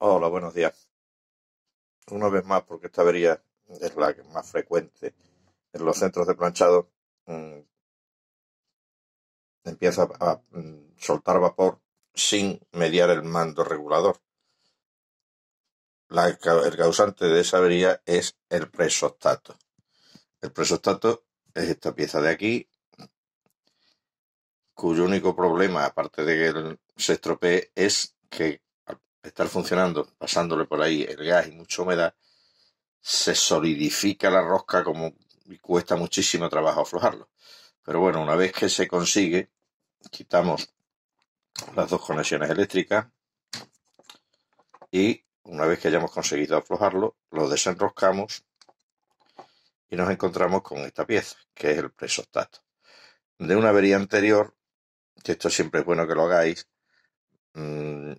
Hola, buenos días. Una vez más, porque esta avería es la más frecuente en los centros de planchado, mm, empieza a, mm, soltar vapor sin mediar el mando regulador. el causante de esa avería es el presostato. El presostato es esta pieza de aquí, cuyo único problema, aparte de que se estropee, es que estar funcionando, pasándole por ahí el gas y mucha humedad, se solidifica la rosca como y cuesta muchísimo trabajo aflojarlo. Pero bueno, una vez que se consigue, quitamos las dos conexiones eléctricas y una vez que hayamos conseguido aflojarlo, lo desenroscamos y nos encontramos con esta pieza, que es el presostato. De una avería anterior, que esto siempre es bueno que lo hagáis, mm,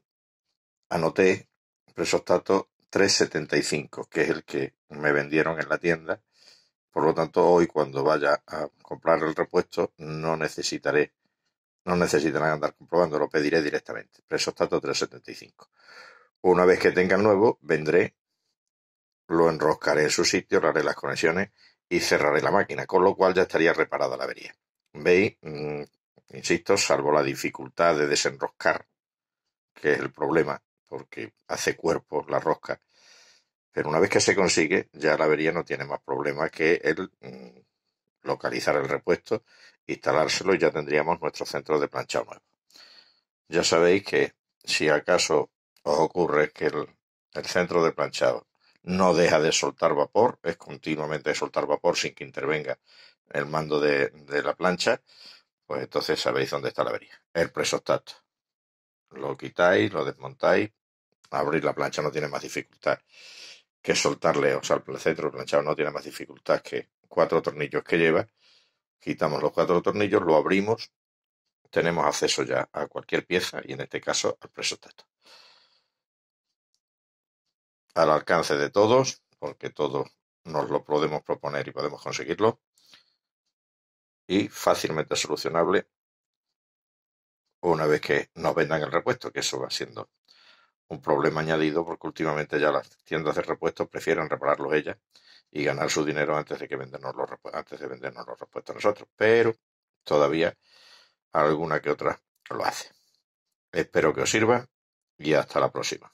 anoté presostato 375, que es el que me vendieron en la tienda. Por lo tanto, hoy cuando vaya a comprar el repuesto, no necesitaré, no necesitarán andar comprobando, lo pediré directamente. Presostato 375. Una vez que tenga el nuevo, vendré, lo enroscaré en su sitio, haré las conexiones y cerraré la máquina, con lo cual ya estaría reparada la avería. ¿Veis? Mm, insisto, salvo la dificultad de desenroscar, que es el problema, porque hace cuerpo la rosca. Pero una vez que se consigue, ya la avería no tiene más problema que el mm, localizar el repuesto, instalárselo y ya tendríamos nuestro centro de planchado nuevo. Ya sabéis que si acaso os ocurre que el, centro de planchado no deja de soltar vapor, es continuamente de soltar vapor sin que intervenga el mando de, de la plancha, pues entonces sabéis dónde está la avería. El presostato. Lo quitáis, lo desmontáis, abrir la plancha no tiene más dificultad que soltarle, o sea, el centro planchado no tiene más dificultad que cuatro tornillos que lleva. Quitamos los cuatro tornillos, lo abrimos, tenemos acceso ya a cualquier pieza y en este caso al preso Al alcance de todos, porque todos nos lo podemos proponer y podemos conseguirlo. Y fácilmente solucionable una vez que nos vendan el repuesto, que eso va siendo un problema añadido porque últimamente ya las tiendas de repuestos prefieren repararlos ellas y ganar su dinero antes de que vendernos los antes de vendernos los repuestos a nosotros, pero todavía alguna que otra lo hace. Espero que os sirva y hasta la próxima.